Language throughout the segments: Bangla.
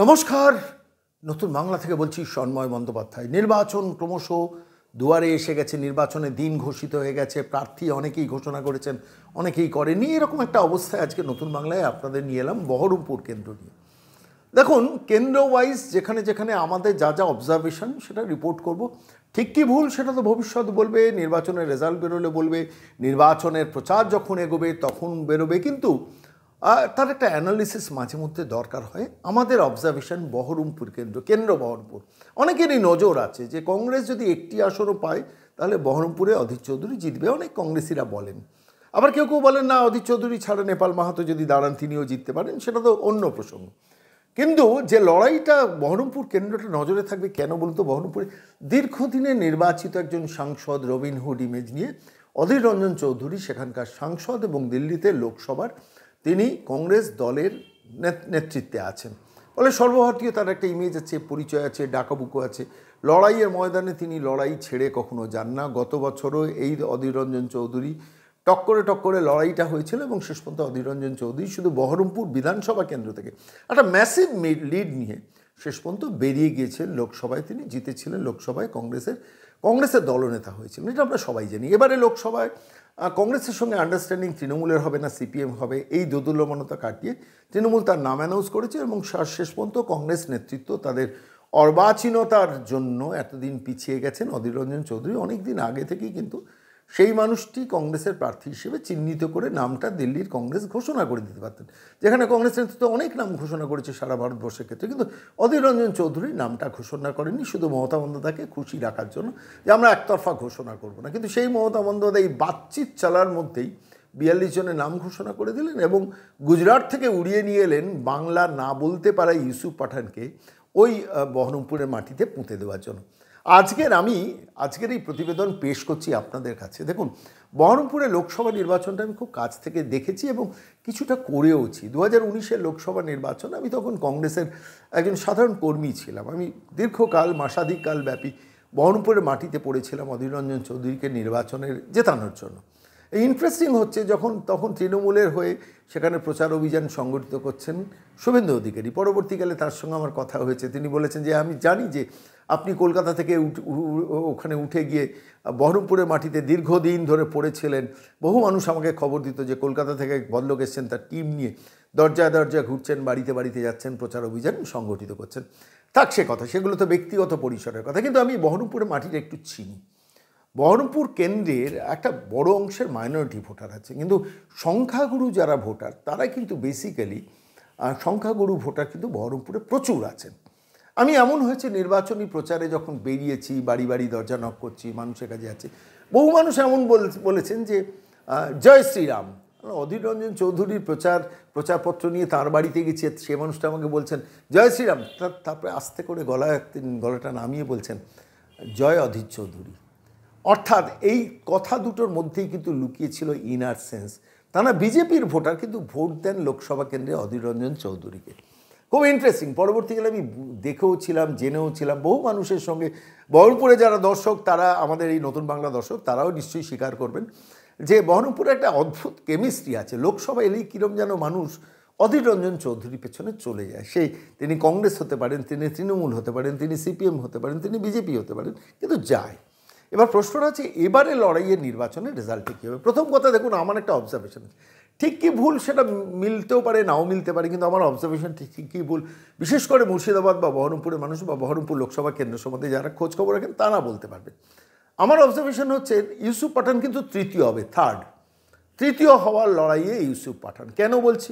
নমস্কার নতুন বাংলা থেকে বলছি সন্ময় বন্দ্যোপাধ্যায় নির্বাচন ক্রমশ দুয়ারে এসে গেছে নির্বাচনে দিন ঘোষিত হয়ে গেছে প্রার্থী অনেকেই ঘোষণা করেছেন অনেকেই করেনি এরকম একটা অবস্থায় আজকে নতুন বাংলায় আপনাদের নিয়ে এলাম বহরমপুর কেন্দ্র নিয়ে দেখুন কেন্দ্র ওয়াইজ যেখানে যেখানে আমাদের যা যা অবজারভেশন সেটা রিপোর্ট করব ঠিক কি ভুল সেটা তো ভবিষ্যৎ বলবে নির্বাচনের রেজাল্ট বেরোলে বলবে নির্বাচনের প্রচার যখন এগোবে তখন বেরোবে কিন্তু তার একটা অ্যানালিসিস মাঝে মধ্যে দরকার হয় আমাদের অবজারভেশন বহরমপুর কেন্দ্র কেন্দ্র বহরমপুর অনেকেরই নজর আছে যে কংগ্রেস যদি একটি আসনও পায় তাহলে বহরমপুরে অধীর চৌধুরী জিতবে অনেক কংগ্রেসিরা বলেন আবার কেউ কেউ বলেন না অধীর চৌধুরী ছাড়া নেপাল মাহাতো যদি দাঁড়ান তিনিও জিততে পারেন সেটা তো অন্য প্রসঙ্গ কিন্তু যে লড়াইটা বহরমপুর কেন্দ্রটা নজরে থাকবে কেন বলতো বহরমপুরে দীর্ঘদিনে নির্বাচিত একজন সাংসদ রবিন হুড ইমেজ নিয়ে অধীর রঞ্জন চৌধুরী সেখানকার সাংসদ এবং দিল্লিতে লোকসভার তিনি কংগ্রেস দলের নেতৃত্বে আছেন ফলে সর্বভারতীয় তার একটা ইমেজ আছে পরিচয় আছে ডাকাবুকো আছে লড়াইয়ের ময়দানে তিনি লড়াই ছেড়ে কখনো যান না গত বছরও এই অধীর রঞ্জন চৌধুরী টক্করে টক্করে লড়াইটা হয়েছিল এবং শেষ পর্যন্ত অধীর রঞ্জন চৌধুরী শুধু বহরমপুর বিধানসভা কেন্দ্র থেকে একটা ম্যাসিভ লিড নিয়ে শেষ পর্যন্ত বেরিয়ে গিয়েছেন লোকসভায় তিনি জিতেছিলেন লোকসভায় কংগ্রেসের কংগ্রেসের দলনেতা হয়েছিলেন এটা আমরা সবাই জানি এবারে লোকসভায় কংগ্রেসের সঙ্গে আন্ডারস্ট্যান্ডিং তৃণমূলের হবে না সিপিএম হবে এই দোদুল্যমানতা কাটিয়ে তৃণমূল তার নাম অ্যানাউন্স করেছে এবং শেষ পর্যন্ত কংগ্রেস নেতৃত্ব তাদের অর্বাচীনতার জন্য এতদিন পিছিয়ে গেছেন অধীর রঞ্জন চৌধুরী অনেক দিন আগে থেকেই কিন্তু সেই মানুষটি কংগ্রেসের প্রার্থী হিসেবে চিহ্নিত করে নামটা দিল্লির কংগ্রেস ঘোষণা করে দিতে পারতেন যেখানে কংগ্রেস নেতৃত্ব অনেক নাম ঘোষণা করেছে সারা ভারতবর্ষের ক্ষেত্রে কিন্তু অধীর রঞ্জন চৌধুরীর নামটা ঘোষণা করেনি শুধু মমতা বন্দ্যোপাধ্যায়কে খুশি রাখার জন্য যে আমরা একতরফা ঘোষণা করব না কিন্তু সেই মমতা বন্দ্যোপাধ্যায় এই বাতচিত চালার মধ্যেই বিয়াল্লিশ জনের নাম ঘোষণা করে দিলেন এবং গুজরাট থেকে উড়িয়ে নিয়ে এলেন বাংলা না বলতে পারা ইউসুফ পাঠানকে ওই বহরমপুরের মাটিতে পুঁতে দেওয়ার জন্য আজকের আমি আজকের এই প্রতিবেদন পেশ করছি আপনাদের কাছে দেখুন বহরমপুরে লোকসভা নির্বাচনটা আমি খুব কাছ থেকে দেখেছি এবং কিছুটা করেওছি দু হাজার উনিশের লোকসভা নির্বাচন আমি তখন কংগ্রেসের একজন সাধারণ কর্মী ছিলাম আমি দীর্ঘকাল মাসাধিক কাল ব্যাপী বহরমপুরের মাটিতে পড়েছিলাম অধীর রঞ্জন চৌধুরীকে নির্বাচনের জেতানোর জন্য ইন্টারেস্টিং হচ্ছে যখন তখন তৃণমূলের হয়ে সেখানে প্রচার অভিযান সংগঠিত করছেন শুভেন্দু অধিকারী পরবর্তীকালে তার সঙ্গে আমার কথা হয়েছে তিনি বলেছেন যে আমি জানি যে আপনি কলকাতা থেকে ওখানে উঠে গিয়ে বহরমপুরের মাটিতে দীর্ঘদিন ধরে পড়েছিলেন বহু মানুষ আমাকে খবর দিত যে কলকাতা থেকে বদলক এসছেন তার টিম নিয়ে দরজায় দরজায় ঘুরছেন বাড়িতে বাড়িতে যাচ্ছেন প্রচার অভিযান সংগঠিত করছেন থাক সে কথা সেগুলো তো ব্যক্তিগত পরিসরের কথা কিন্তু আমি বহরমপুরের মাটিটা একটু চিনি বহরমপুর কেন্দ্রের একটা বড় অংশের মাইনরিটি ভোটার আছে কিন্তু সংখ্যাগুরু যারা ভোটার তারা কিন্তু বেসিক্যালি সংখ্যাগুরু ভোটার কিন্তু বহরমপুরে প্রচুর আছেন আমি এমন হয়েছে নির্বাচনী প্রচারে যখন বেরিয়েছি বাড়ি বাড়ি দরজা নক করছি মানুষের কাছে আছে বহু মানুষ এমন বলেছেন যে জয় শ্রীরাম অধীর রঞ্জন চৌধুরীর প্রচার প্রচারপত্র নিয়ে তার বাড়িতে গেছি সে মানুষটা আমাকে বলছেন জয় শ্রীরাম তারপরে আস্তে করে গলা গলাটা নামিয়ে বলছেন জয় অধীর চৌধুরী অর্থাৎ এই কথা দুটোর মধ্যেই কিন্তু লুকিয়েছিল ইনার সেন্স তা না বিজেপির ভোটার কিন্তু ভোট দেন লোকসভা কেন্দ্রে অধীর রঞ্জন চৌধুরীকে খুব ইন্টারেস্টিং পরবর্তীকালে আমি দেখেও ছিলাম জেনেও ছিলাম বহু মানুষের সঙ্গে বহরমপুরে যারা দর্শক তারা আমাদের এই নতুন বাংলা দর্শক তারাও নিশ্চয়ই স্বীকার করবেন যে বহরমপুরে একটা অদ্ভুত কেমিস্ট্রি আছে লোকসভা এলেই কীরম যেন মানুষ অধীর রঞ্জন চৌধুরীর পেছনে চলে যায় সেই তিনি কংগ্রেস হতে পারেন তিনি তৃণমূল হতে পারেন তিনি সিপিএম হতে পারেন তিনি বিজেপি হতে পারেন কিন্তু যায় এবার প্রশ্নটা হচ্ছে এবারে লড়াইয়ের নির্বাচনের রেজাল্টে কী হবে প্রথম কথা দেখুন আমার একটা অবজারভেশন ঠিক কী ভুল সেটা মিলতেও পারে নাও মিলতে পারে কিন্তু আমার অবজারভেশন ঠিক কী ভুল বিশেষ করে মুর্শিদাবাদ বা বহরমপুরের মানুষ বা বহরমপুর লোকসভা কেন্দ্র সম্বন্ধে যারা খোঁজ খবর রাখেন তারা বলতে পারবে আমার অবজারভেশন হচ্ছে ইউসুফ পাঠান কিন্তু তৃতীয় হবে থার্ড তৃতীয় হওয়ার লড়াইয়ে ইউসুফ পাঠান কেন বলছি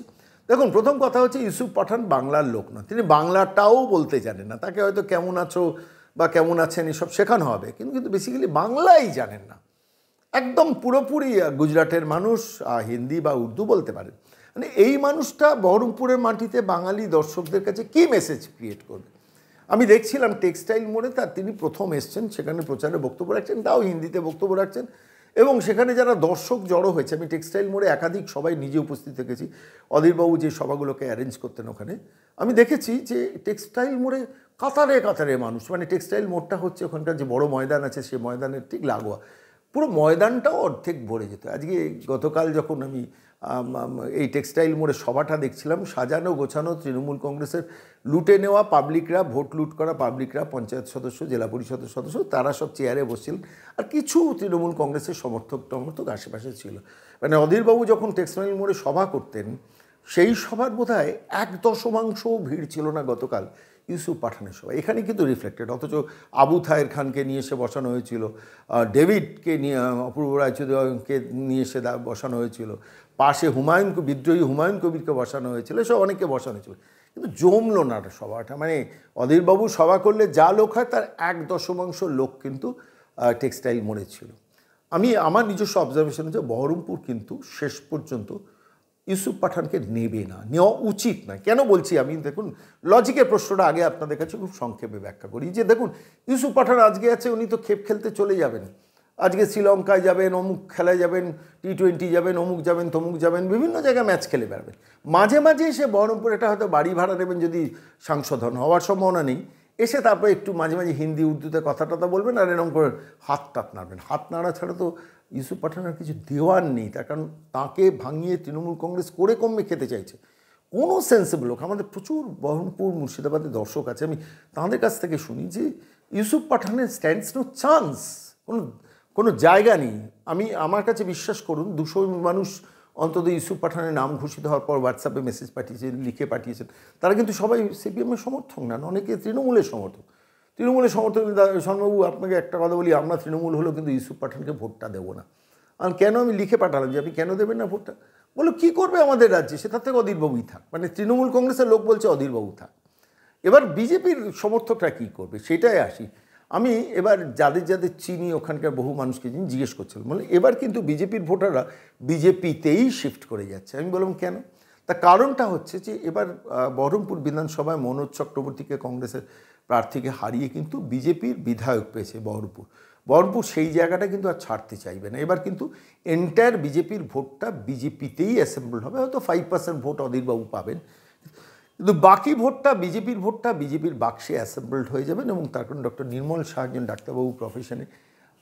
দেখুন প্রথম কথা হচ্ছে ইউসুফ পাঠান বাংলার লোক না তিনি বাংলাটাও বলতে জানেন না তাকে হয়তো কেমন আছো বা কেমন আছেন এসব শেখানো হবে কিন্তু কিন্তু বেসিক্যালি বাংলাই জানেন না একদম পুরোপুরি গুজরাটের মানুষ হিন্দি বা উর্দু বলতে পারেন মানে এই মানুষটা বহরমপুরের মাটিতে বাঙালি দর্শকদের কাছে কি মেসেজ ক্রিয়েট করবে আমি দেখছিলাম টেক্সটাইল মোড়ে তার তিনি প্রথম এসছেন সেখানে প্রচারে বক্তব্য রাখছেন তাও হিন্দিতে বক্তব্য রাখছেন এবং সেখানে যারা দর্শক জড়ো হয়েছে আমি টেক্সটাইল মোড়ে একাধিক সবাই নিজে উপস্থিত থেকেছি অধীরবাবু যে সভাগুলোকে অ্যারেঞ্জ করতেন ওখানে আমি দেখেছি যে টেক্সটাইল মোড়ে কাতারে কাতারে মানুষ মানে টেক্সটাইল মোড়টা হচ্ছে ওখানকার যে বড় ময়দান আছে সেই ময়দানের ঠিক লাগোয়া পুরো ময়দানটাও অর্ধেক ভরে যেত আজকে গতকাল যখন আমি এই টেক্সটাইল মোড়ে সভাটা দেখছিলাম সাজানো গোছানো তৃণমূল কংগ্রেসের লুটে নেওয়া পাবলিকরা ভোট লুট করা পাবলিকরা পঞ্চায়েত সদস্য জেলা পরিষদের সদস্য তারা সব চেয়ারে বসছিলেন আর কিছু তৃণমূল কংগ্রেসের সমর্থক টমর্থক আশেপাশে ছিল মানে অধীরবাবু যখন টেক্সটাইল মোড়ে সভা করতেন সেই সভার বোধ হয় এক দশমাংশও ভিড় ছিল না গতকাল ইউসুফ পাঠানের সভা এখানে কিন্তু রিফ্লেক্টেড অথচ আবু থায়ের খানকে নিয়ে এসে বসানো হয়েছিল ডেভিডকে নিয়ে অপূর্ব রায়চৌধুরীকে নিয়ে এসে বসানো হয়েছিল পাশে হুমায়ুন বিদ্রোহী হুমায়ুন কবিরকে বসানো হয়েছিল সব অনেকে বসানো হয়েছিল কিন্তু জমল না সভাটা মানে অধীরবাবু সভা করলে যা লোক হয় তার এক দশমাংশ লোক কিন্তু টেক্সটাইল মরেছিল আমি আমার নিজস্ব অবজারভেশন হচ্ছে বহরমপুর কিন্তু শেষ পর্যন্ত ইউসুফ পাঠানকে নেবে না নেওয়া উচিত না কেন বলছি আমি দেখুন লজিকের প্রশ্নটা আগে আপনাদের কাছে খুব সংক্ষেপে ব্যাখ্যা করি যে দেখুন ইউসুফ পাঠান আজকে আছে উনি তো খেপ খেলতে চলে যাবেন আজকে শ্রীলঙ্কায় যাবেন অমুক খেলায় যাবেন টি টোয়েন্টি যাবেন অমুক যাবেন তমুক যাবেন বিভিন্ন জায়গায় ম্যাচ খেলে বেড়াবেন মাঝে মাঝে সে বহরমপুর এটা হয়তো বাড়ি ভাড়া নেবেন যদি সাংশোধন হওয়ার সম্ভাবনা নেই এসে তারপর একটু মাঝে মাঝে হিন্দি উর্দুতে কথা টথা বলবেন আর এরকম করে হাত টাত নাড়বেন হাত নাড়া ছাড়া তো ইউসুফ পাঠানের কিছু দেওয়ার নেই তার কারণ তাঁকে ভাঙিয়ে তৃণমূল কংগ্রেস করে কমে খেতে চাইছে কোনো সেন্সেবল লোক আমাদের প্রচুর বহরমপুর মুর্শিদাবাদে দর্শক আছে আমি তাঁদের কাছ থেকে শুনি যে ইউসুফ পাঠানের স্ট্যান্ডস নো চান্স কোনো কোনো জায়গা নেই আমি আমার কাছে বিশ্বাস করুন দুশো মানুষ অন্তত ইউসুফ পাঠানের নাম ঘোষিত হওয়ার পর হোয়াটসঅ্যাপে মেসেজ পাঠিয়েছেন লিখে পাঠিয়েছেন তারা কিন্তু সবাই সিপিএমের সমর্থক না অনেকে তৃণমূলের সমর্থক তৃণমূলের সমর্থক শর্মবাবু আপনাকে একটা কথা বলি আমরা তৃণমূল হলেও কিন্তু ইউসুফ পাঠানকে ভোটটা দেবো না আর কেন আমি লিখে পাঠালাম যে আপনি কেন দেবেন না ভোটটা বলো কী করবে আমাদের রাজ্যে সে তার থেকে অধীরবাবুই থাক মানে তৃণমূল কংগ্রেসের লোক বলছে অধীরবাবু থাক এবার বিজেপির সমর্থকরা কী করবে সেটাই আসি আমি এবার যাদের যাদের চিনি ওখানকার বহু মানুষকে জিজ্ঞেস করছিলাম বলে এবার কিন্তু বিজেপির ভোটাররা বিজেপিতেই শিফট করে যাচ্ছে আমি বললাম কেন তার কারণটা হচ্ছে যে এবার বহরমপুর বিধানসভায় মনোজ চক্রবর্তীকে কংগ্রেসের প্রার্থীকে হারিয়ে কিন্তু বিজেপির বিধায়ক পেয়েছে বহরমপুর বহরমপুর সেই জায়গাটা কিন্তু আর ছাড়তে চাইবে না এবার কিন্তু এন্টায়ার বিজেপির ভোটটা বিজেপিতেই অ্যাসেম্বল হবে হয়তো ফাইভ পার্সেন্ট ভোট অধীরবাবু পাবেন কিন্তু বাকি ভোটটা বিজেপির ভোটটা বিজেপির বাক্সে অ্যাসেম্বলড হয়ে যাবেন এবং তার কারণ ডক্টর নির্মল শাহ একজন ডাক্তারবাবু প্রফেশনে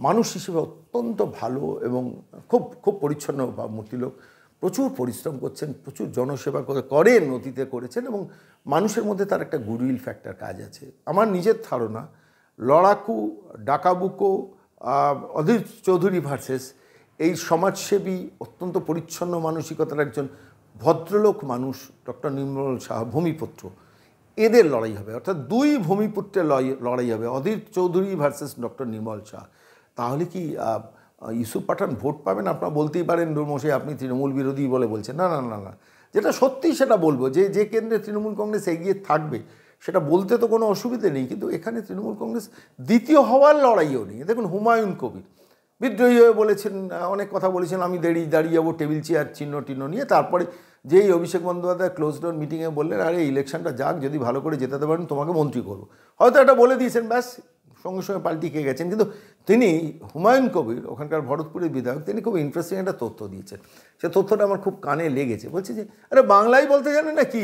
মানুষ হিসেবে অত্যন্ত ভালো এবং খুব খুব পরিচ্ছন্ন বা লোক প্রচুর পরিশ্রম করছেন প্রচুর জনসেবা করেন অতীতে করেছেন এবং মানুষের মধ্যে তার একটা গুডউইল ফ্যাক্টর কাজ আছে আমার নিজের ধারণা লড়াকু ডাকাবুকো অধীর চৌধুরী ভার্সেস এই সমাজসেবী অত্যন্ত পরিচ্ছন্ন মানসিকতার একজন ভদ্রলোক মানুষ ডক্টর নির্মল শাহ ভূমিপুত্র এদের লড়াই হবে অর্থাৎ দুই ভূমিপুত্রের লড়াই হবে অধীর চৌধুরী ভার্সেস ডক্টর নির্মল শাহ তাহলে কি ইউসুফ পাঠান ভোট পাবেন আপনারা বলতেই পারেন দুর্মশাই আপনি তৃণমূল বিরোধী বলে বলছেন না না না না যেটা সত্যি সেটা বলবো যে যে কেন্দ্রে তৃণমূল কংগ্রেস এগিয়ে থাকবে সেটা বলতে তো কোনো অসুবিধে নেই কিন্তু এখানে তৃণমূল কংগ্রেস দ্বিতীয় হওয়ার লড়াইও নেই দেখুন হুমায়ুন কবির বিদ্রোহী হয়ে বলেছেন অনেক কথা বলেছেন আমি দেরি দাঁড়িয়ে যাবো টেবিল চেয়ার চিহ্ন টিহ্ন নিয়ে তারপরে যেই অভিষেক বন্দ্যোপাধ্যায় ক্লোজ ডোর মিটিংয়ে বললেন আরে ইলেকশনটা যাক যদি ভালো করে জেতাতে পারেন তোমাকে মন্ত্রী করবো হয়তো এটা বলে দিয়েছেন ব্যাস সঙ্গে সঙ্গে পাল্টি খেয়ে গেছেন কিন্তু তিনি হুমায়ুন কবির ওখানকার ভরতপুরের বিধায়ক তিনি খুব ইন্টারেস্টিং একটা তথ্য দিয়েছেন সে তথ্যটা আমার খুব কানে লেগেছে বলছে যে আরে বাংলাই বলতে জানে না কি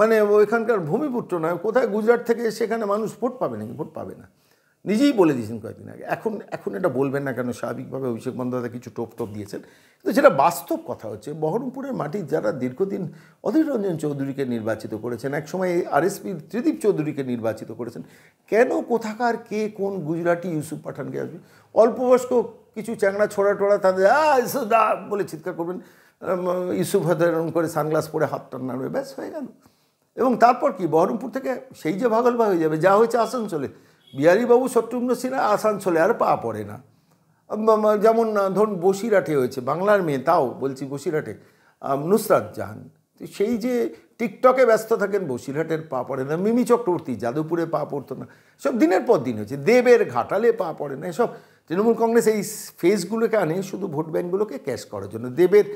মানে ওইখানকার ভূমিপুত্র নয় কোথায় গুজরাট থেকে সেখানে মানুষ ভোট পাবে নাকি ভোট পাবে না নিজেই বলে দিয়েছেন কয়েকদিন আগে এখন এখন এটা বলবেন না কেন স্বাভাবিকভাবে অভিষেক বন্দ্যোপাধ্যায় কিছু টোপ টোপ দিয়েছেন কিন্তু যেটা বাস্তব কথা হচ্ছে বহরমপুরের মাটি যারা দীর্ঘদিন অধীর রঞ্জন চৌধুরীকে নির্বাচিত করেছেন একসময় আরএসপি ত্রিদীপ চৌধুরীকে নির্বাচিত করেছেন কেন কোথাকার কে কোন গুজরাটি ইউসুফ পাঠানকে আসবে অল্প বয়স্ক কিছু চ্যাংড়া ছোড়া টোড়া তাদের দা বলে চিৎকার করবেন ইউসুফ হয়তো এরকম করে সানগ্লাস পরে হাত টান নাড়বে ব্যাস হয়ে গেল এবং তারপর কি বহরমপুর থেকে সেই যে ভাগল ভাগ হয়ে যাবে যা হয়েছে আসানসোলে বিহারীবাবু শত্রুঘ্ন সিনহা আসানসোলে আর পা পড়ে না যেমন ধরুন বসিরাটে হয়েছে বাংলার মেয়ে তাও বলছি বসিরাটে নুসরাত জাহান সেই যে টিকটকে ব্যস্ত থাকেন বসিরহাটের পা পড়ে না মিমি চক্রবর্তী যাদবপুরে পা পড়তো না সব দিনের পর দিন হয়েছে দেবের ঘাটালে পা পড়ে না এসব তৃণমূল কংগ্রেস এই ফেসগুলোকে আনে শুধু ভোট ব্যাঙ্কগুলোকে ক্যাশ করার জন্য দেবের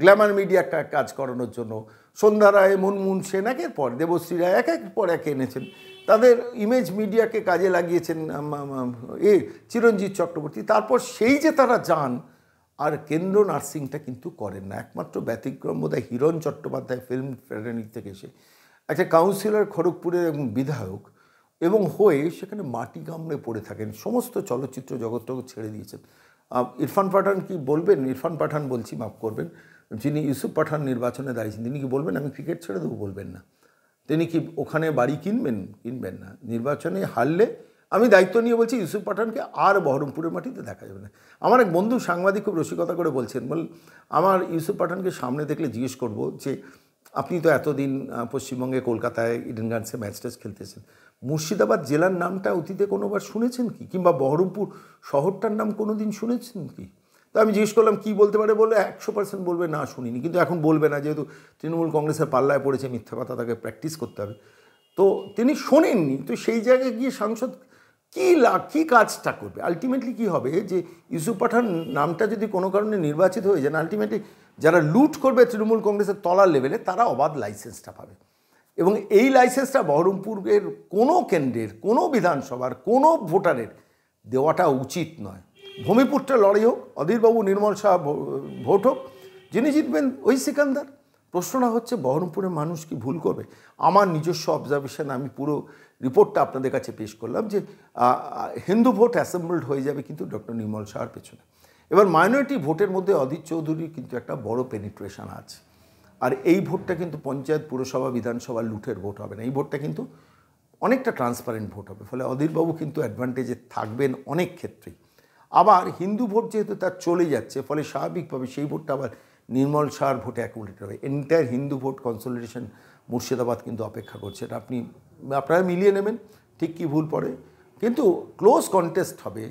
গ্ল্যামার মিডিয়া কাজ করানোর জন্য সন্ধ্যা রায় মুনমুন সেন একের পর দেবশ্রী রায় এক এক পর এক এনেছেন তাদের ইমেজ মিডিয়াকে কাজে লাগিয়েছেন এ চিরঞ্জিত চক্রবর্তী তারপর সেই যে তারা যান আর কেন্দ্র নার্সিংটা কিন্তু করেন না একমাত্র ব্যতিক্রম বোধহয় হিরণ চট্টোপাধ্যায় ফিল্ম ফ্যাটার্নি থেকে এসে একটা কাউন্সিলর খড়গপুরের এবং বিধায়ক এবং হয়ে সেখানে মাটি গামলে পড়ে থাকেন সমস্ত চলচ্চিত্র জগৎটাকে ছেড়ে দিয়েছেন ইরফান পাঠান কি বলবেন ইরফান পাঠান বলছি মাফ করবেন যিনি ইউসুফ পাঠান নির্বাচনে দাঁড়িয়েছেন তিনি কি বলবেন আমি ক্রিকেট ছেড়ে দেবো বলবেন না তিনি কি ওখানে বাড়ি কিনবেন কিনবেন না নির্বাচনে হারলে আমি দায়িত্ব নিয়ে বলছি ইউসুফ পাঠানকে আর বহরমপুরের মাটিতে দেখা যাবে না আমার এক বন্ধু সাংবাদিক খুব রসিকতা করে বলছেন বল আমার ইউসুফ পাঠানকে সামনে দেখলে জিজ্ঞেস করব যে আপনি তো এতদিন পশ্চিমবঙ্গে কলকাতায় ইডেন গার্ডসে ম্যাচ ট্যাচ খেলতেছেন মুর্শিদাবাদ জেলার নামটা অতীতে কোনোবার শুনেছেন কি কিংবা বহরমপুর শহরটার নাম কোনো দিন শুনেছেন কি তো আমি জিজ্ঞেস করলাম কী বলতে পারে বলে একশো পার্সেন্ট বলবে না শুনিনি কিন্তু এখন বলবে না যেহেতু তৃণমূল কংগ্রেসের পাল্লায় পড়েছে মিথ্যা কথা তাকে প্র্যাকটিস করতে হবে তো তিনি শোনেননি তো সেই জায়গায় গিয়ে সাংসদ কী লা কী কাজটা করবে আলটিমেটলি কি হবে যে ইউসুফ পাঠান নামটা যদি কোনো কারণে নির্বাচিত হয়ে যান আলটিমেটলি যারা লুট করবে তৃণমূল কংগ্রেসের তলার লেভেলে তারা অবাধ লাইসেন্সটা পাবে এবং এই লাইসেন্সটা বহরমপুরের কোনো কেন্দ্রের কোনো বিধানসভার কোনো ভোটারের দেওয়াটা উচিত নয় ভূমিপুত্রে লড়াই হোক অধীরবাবু নির্মল শাহ ভোট হোক যিনি জিতবেন ওই সিকান্দার প্রশ্নটা হচ্ছে বহরমপুরের মানুষ কি ভুল করবে আমার নিজস্ব অবজারভেশন আমি পুরো রিপোর্টটা আপনাদের কাছে পেশ করলাম যে হিন্দু ভোট অ্যাসেম্বলড হয়ে যাবে কিন্তু ডক্টর নির্মল শাহর পেছনে এবার মাইনরিটি ভোটের মধ্যে অধীর চৌধুরীর কিন্তু একটা বড় পেনিট্রেশন আছে আর এই ভোটটা কিন্তু পঞ্চায়েত পুরসভা বিধানসভা লুঠের ভোট হবে না এই ভোটটা কিন্তু অনেকটা ট্রান্সপারেন্ট ভোট হবে ফলে অধীরবাবু কিন্তু অ্যাডভান্টেজে থাকবেন অনেক ক্ষেত্রেই আবার হিন্দু ভোট যেহেতু তার চলে যাচ্ছে ফলে স্বাভাবিকভাবে সেই ভোটটা আবার নির্মল শাহর ভোটে অ্যাকুমুলেট হবে entire Hindu vote consolidation Murshidabad কিন্তু অপেক্ষা করছে এটা আপনি আপনারা মিলিয়ে নেবেন ঠিক কী ভুল পড়ে কিন্তু ক্লোজ কন্টেস্ট হবে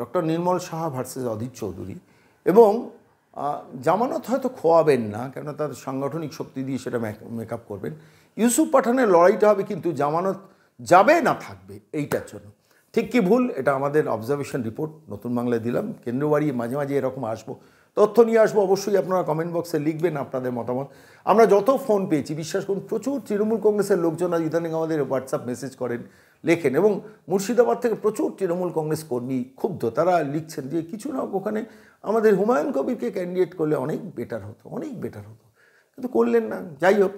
ডক্টর নির্মল সাহা ভার্সেস অধীর চৌধুরী এবং জামানত হয়তো খোয়াবেন না কেন তার সাংগঠনিক শক্তি দিয়ে সেটা মেক করবেন ইউসুফ পাঠানের লড়াইটা হবে কিন্তু জামানত যাবে না থাকবে এইটার জন্য ঠিক কি ভুল এটা আমাদের অবজারভেশন রিপোর্ট নতুন বাংলায় দিলাম কেন্দ্রবাড়ি মাঝে মাঝে এরকম আসবো তথ্য নিয়ে আসবো অবশ্যই আপনারা কমেন্ট বক্সে লিখবেন আপনাদের মতামত আমরা যত ফোন পেয়েছি বিশ্বাস করুন প্রচুর তৃণমূল কংগ্রেসের লোকজন আজ ইদানিং আমাদের হোয়াটসঅ্যাপ মেসেজ করেন লেখেন এবং মুর্শিদাবাদ থেকে প্রচুর তৃণমূল কংগ্রেস কর্মী ক্ষুব্ধ তারা লিখছেন যে কিছু না ওখানে আমাদের হুমায়ুন কবিরকে ক্যান্ডিডেট করলে অনেক বেটার হতো অনেক বেটার হতো কিন্তু করলেন না যাই হোক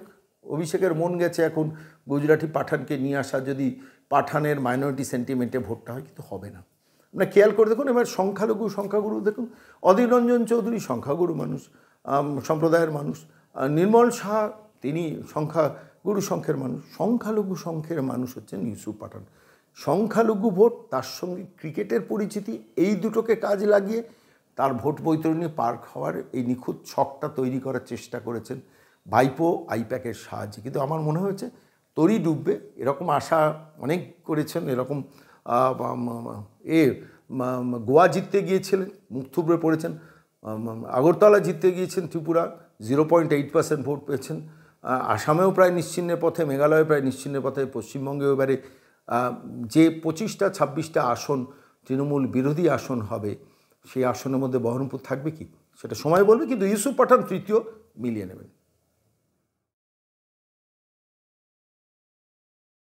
অভিষেকের মন গেছে এখন গুজরাটি পাঠানকে নিয়ে আসা যদি পাঠানের মাইনরিটি সেন্টিমেন্টে ভোটটা হয় কিন্তু হবে না আপনার খেয়াল করে দেখুন এবার সংখ্যালঘু সংখ্যাগুরু দেখুন অধীর রঞ্জন চৌধুরী সংখ্যাগুরু মানুষ সম্প্রদায়ের মানুষ নির্মল শাহ তিনি সংখ্যাগুরু সংখ্যের মানুষ সংখ্যালঘু সংখ্যের মানুষ হচ্ছেন ইউসুফ পাঠান সংখ্যালঘু ভোট তার সঙ্গে ক্রিকেটের পরিচিতি এই দুটোকে কাজ লাগিয়ে তার ভোট বৈতরণী পার্ক হওয়ার এই নিখুঁত ছকটা তৈরি করার চেষ্টা করেছেন ভাইপো আইপ্যাকের সাহায্যে কিন্তু আমার মনে হয়েছে তরি ডুববে এরকম আশা অনেক করেছেন এরকম এ গোয়া জিততে গিয়েছিলেন মুখ থুবড়ে পড়েছেন আগরতলা জিততে গিয়েছেন Tripura zero point eight percent vote পেয়েছেন আসামেও প্রায় নিশ্চিন্নের পথে মেঘালয়ে প্রায় নিশ্চিন্নের পথে পশ্চিমবঙ্গেও এবারে যে পঁচিশটা ছাব্বিশটা আসন তৃণমূল বিরোধী আসন হবে সেই আসনের মধ্যে বহরমপুর থাকবে কি সেটা সময় বলবে কিন্তু ইউসুফ পাঠান তৃতীয় মিলিয়ে নেবেন